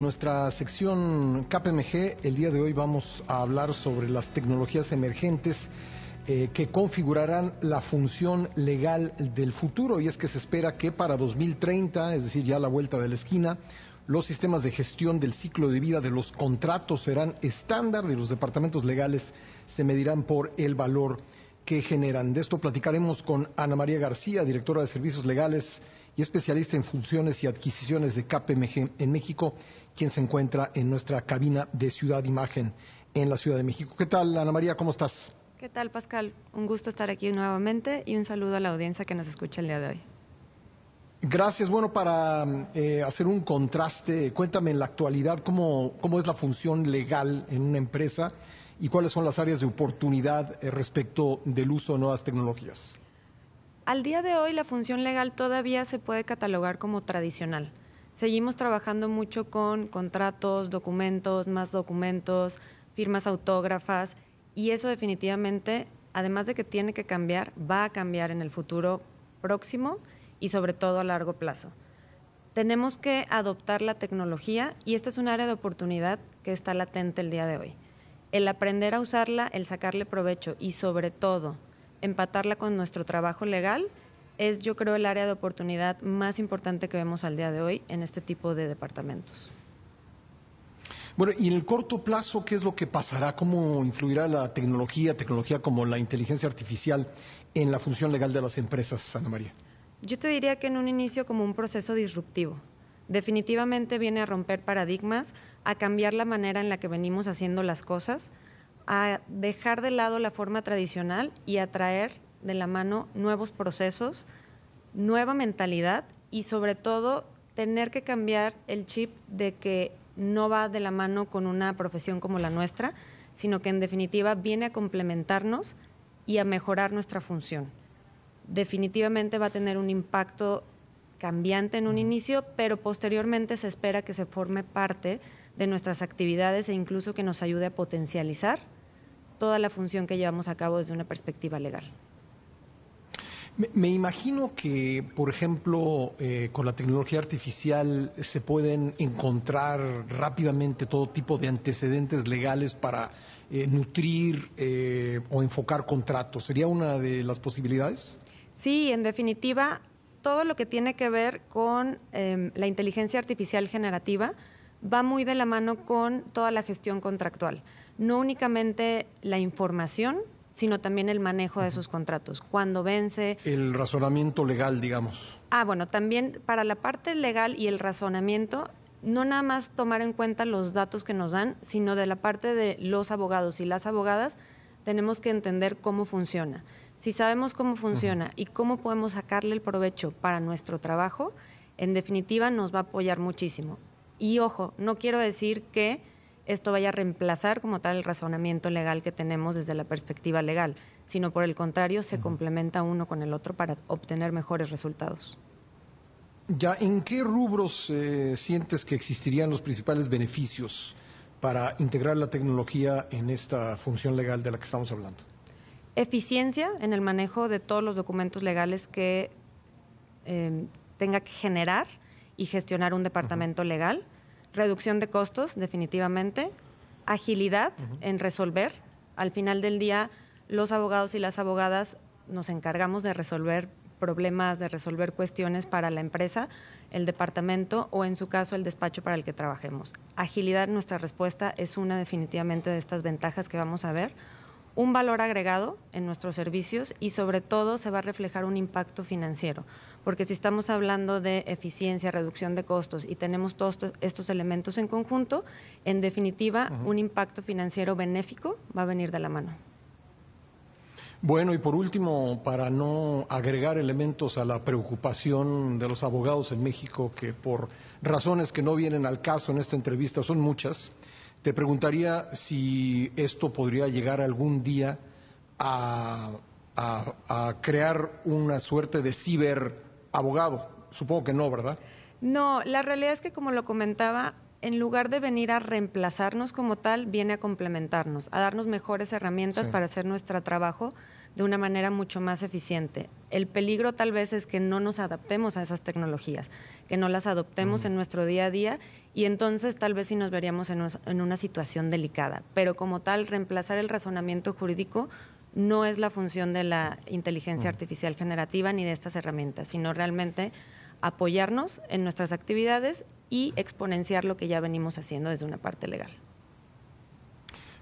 Nuestra sección KPMG, el día de hoy vamos a hablar sobre las tecnologías emergentes eh, que configurarán la función legal del futuro. Y es que se espera que para 2030, es decir, ya la vuelta de la esquina, los sistemas de gestión del ciclo de vida de los contratos serán estándar y los departamentos legales se medirán por el valor que generan. De esto platicaremos con Ana María García, directora de Servicios Legales y especialista en funciones y adquisiciones de KPMG en México, quien se encuentra en nuestra cabina de Ciudad Imagen en la Ciudad de México. ¿Qué tal, Ana María? ¿Cómo estás? ¿Qué tal, Pascal? Un gusto estar aquí nuevamente y un saludo a la audiencia que nos escucha el día de hoy. Gracias. Bueno, para eh, hacer un contraste, cuéntame en la actualidad cómo, es la función legal en una empresa y cuáles son las áreas de oportunidad eh, respecto del uso de nuevas tecnologías. Al día de hoy, la función legal todavía se puede catalogar como tradicional. Seguimos trabajando mucho con contratos, documentos, más documentos, firmas autógrafas y eso definitivamente, además de que tiene que cambiar, va a cambiar en el futuro próximo y sobre todo a largo plazo. Tenemos que adoptar la tecnología y esta es un área de oportunidad que está latente el día de hoy. El aprender a usarla, el sacarle provecho y sobre todo empatarla con nuestro trabajo legal es yo creo el área de oportunidad más importante que vemos al día de hoy en este tipo de departamentos. Bueno, y en el corto plazo, ¿qué es lo que pasará? ¿Cómo influirá la tecnología, tecnología como la inteligencia artificial en la función legal de las empresas, Ana María? Yo te diría que en un inicio como un proceso disruptivo. Definitivamente viene a romper paradigmas, a cambiar la manera en la que venimos haciendo las cosas, a dejar de lado la forma tradicional y a traer de la mano nuevos procesos, nueva mentalidad y sobre todo tener que cambiar el chip de que no va de la mano con una profesión como la nuestra, sino que en definitiva viene a complementarnos y a mejorar nuestra función. Definitivamente va a tener un impacto cambiante en un inicio, pero posteriormente se espera que se forme parte de nuestras actividades e incluso que nos ayude a potencializar toda la función que llevamos a cabo desde una perspectiva legal. Me, imagino que, por ejemplo, eh, con la tecnología artificial se pueden encontrar rápidamente todo tipo de antecedentes legales para eh, nutrir eh, o enfocar contratos. ¿Sería una de las posibilidades? Sí, en definitiva, todo lo que tiene que ver con em, la inteligencia artificial generativa va muy de la mano con toda la gestión contractual. No únicamente la información sino también el manejo de esos contratos, Cuando vence. El razonamiento legal, digamos. Ah, bueno, también para la parte legal y el razonamiento, no nada más tomar en cuenta los datos que nos dan, sino de la parte de los abogados y las abogadas, tenemos que entender cómo funciona. Si sabemos cómo funciona y cómo podemos sacarle el provecho para nuestro trabajo, en definitiva nos va a apoyar muchísimo. Y ojo, no quiero decir que esto vaya a reemplazar como tal el razonamiento legal que tenemos desde la perspectiva legal, sino por el contrario se complementa uno con el otro para obtener mejores resultados. Ya, ¿en qué rubros eh, sientes que existirían los principales beneficios para integrar la tecnología en esta función legal de la que estamos hablando? Eficiencia en el manejo de todos los documentos legales que eh, tenga que generar y gestionar un departamento legal reducción de costos, definitivamente, agilidad en resolver. Al final del día, los abogados y las abogadas nos encargamos de resolver problemas, de resolver cuestiones para la empresa, el departamento o en su caso el despacho para el que trabajemos. Agilidad nuestra respuesta es una definitivamente de estas ventajas que vamos a ver un valor agregado en nuestros servicios y sobre todo se va a reflejar un impacto financiero, porque si estamos hablando de eficiencia, reducción de costos y tenemos todos estos elementos en conjunto, en definitiva, un impacto financiero benéfico va a venir de la mano. Bueno, y por último, para no agregar elementos a la preocupación de los abogados en México, que por razones que no vienen al caso en esta entrevista son muchas, te preguntaría si esto podría llegar algún día a, crear una suerte de ciberabogado. Supongo que no, ¿verdad? No, la realidad es que como lo comentaba, en lugar de venir a reemplazarnos como tal, viene a complementarnos, a darnos mejores herramientas para hacer nuestro trabajo de una manera mucho más eficiente. El peligro tal vez es que no nos adaptemos a esas tecnologías, que no las adoptemos mm. en nuestro día a día y entonces tal vez sí nos veríamos en, una situación delicada. Pero como tal, reemplazar el razonamiento jurídico no es la función de la inteligencia mm. artificial generativa ni de estas herramientas, sino realmente apoyarnos en nuestras actividades y exponenciar lo que ya venimos haciendo desde una parte legal.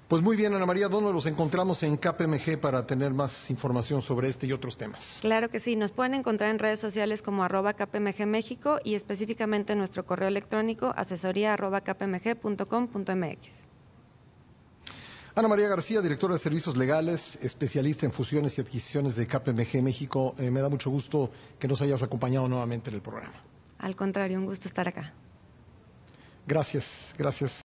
Pues muy bien, Ana María, ¿dónde los encontramos en KPMG para tener más información sobre este y otros temas? Claro que sí, nos pueden encontrar en redes sociales como arroba KPMG México y específicamente en nuestro correo electrónico asesoría Ana María García, directora de Servicios Legales, especialista en fusiones y adquisiciones de KPMG México, eh, me da mucho gusto que nos hayas acompañado nuevamente en el programa. Al contrario, un gusto estar acá. Gracias, gracias.